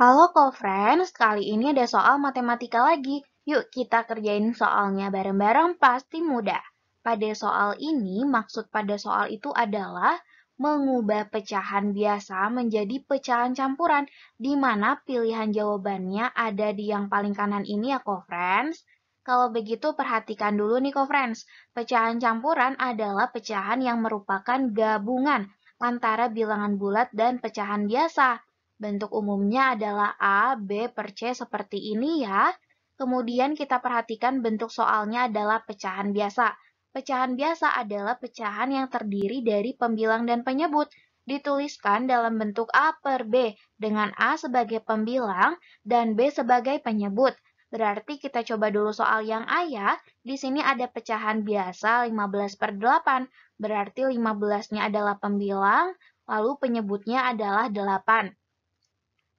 Halo co-friends, kali ini ada soal matematika lagi. Yuk kita kerjain soalnya bareng-bareng, pasti mudah. Pada soal ini, maksud pada soal itu adalah mengubah pecahan biasa menjadi pecahan campuran, di mana pilihan jawabannya ada di yang paling kanan ini ya co-friends. Kalau begitu perhatikan dulu nih co-friends, pecahan campuran adalah pecahan yang merupakan gabungan antara bilangan bulat dan pecahan biasa. Bentuk umumnya adalah A, B per C seperti ini ya. Kemudian kita perhatikan bentuk soalnya adalah pecahan biasa. Pecahan biasa adalah pecahan yang terdiri dari pembilang dan penyebut. Dituliskan dalam bentuk A per B dengan A sebagai pembilang dan B sebagai penyebut. Berarti kita coba dulu soal yang A ya. Di sini ada pecahan biasa 15 per 8. Berarti 15-nya adalah pembilang, lalu penyebutnya adalah 8.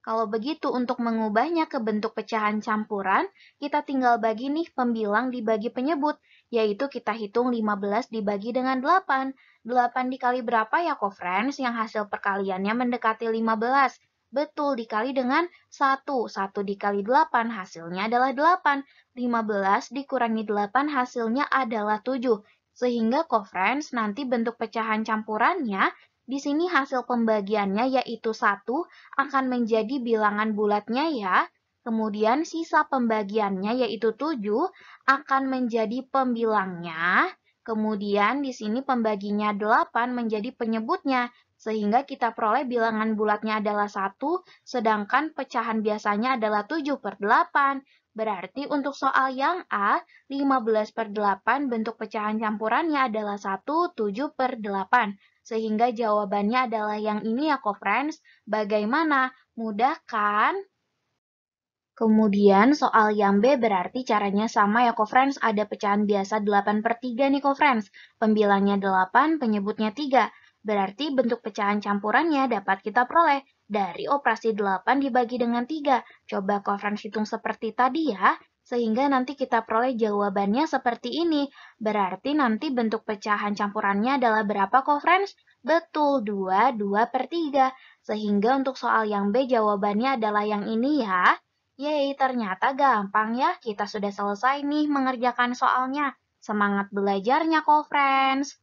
Kalau begitu, untuk mengubahnya ke bentuk pecahan campuran, kita tinggal bagi nih pembilang dibagi penyebut, yaitu kita hitung 15 dibagi dengan 8. 8 dikali berapa ya, Ko friends yang hasil perkaliannya mendekati 15? Betul, dikali dengan 1. 1 dikali 8 hasilnya adalah 8. 15 dikurangi 8 hasilnya adalah 7. Sehingga, Ko friends nanti bentuk pecahan campurannya di sini hasil pembagiannya yaitu 1 akan menjadi bilangan bulatnya ya. Kemudian sisa pembagiannya yaitu 7 akan menjadi pembilangnya. Kemudian di sini pembaginya 8 menjadi penyebutnya. Sehingga kita peroleh bilangan bulatnya adalah 1, sedangkan pecahan biasanya adalah 7 per 8. Berarti untuk soal yang A, 15 per 8 bentuk pecahan campurannya adalah 1, 7 per 8. Sehingga jawabannya adalah yang ini ya, kok friends. Bagaimana? Mudah kan? Kemudian soal yang B berarti caranya sama ya, kok friends. Ada pecahan biasa 8 per 3 nih, kok friends. Pembilangnya 8, penyebutnya 3. Berarti bentuk pecahan campurannya dapat kita peroleh dari operasi 8 dibagi dengan 3. Coba kok friends hitung seperti tadi ya. Sehingga nanti kita peroleh jawabannya seperti ini. Berarti nanti bentuk pecahan campurannya adalah berapa kok, friends? Betul, 2, 2 per 3. Sehingga untuk soal yang B jawabannya adalah yang ini ya. Yeay, ternyata gampang ya. Kita sudah selesai nih mengerjakan soalnya. Semangat belajarnya kok, friends!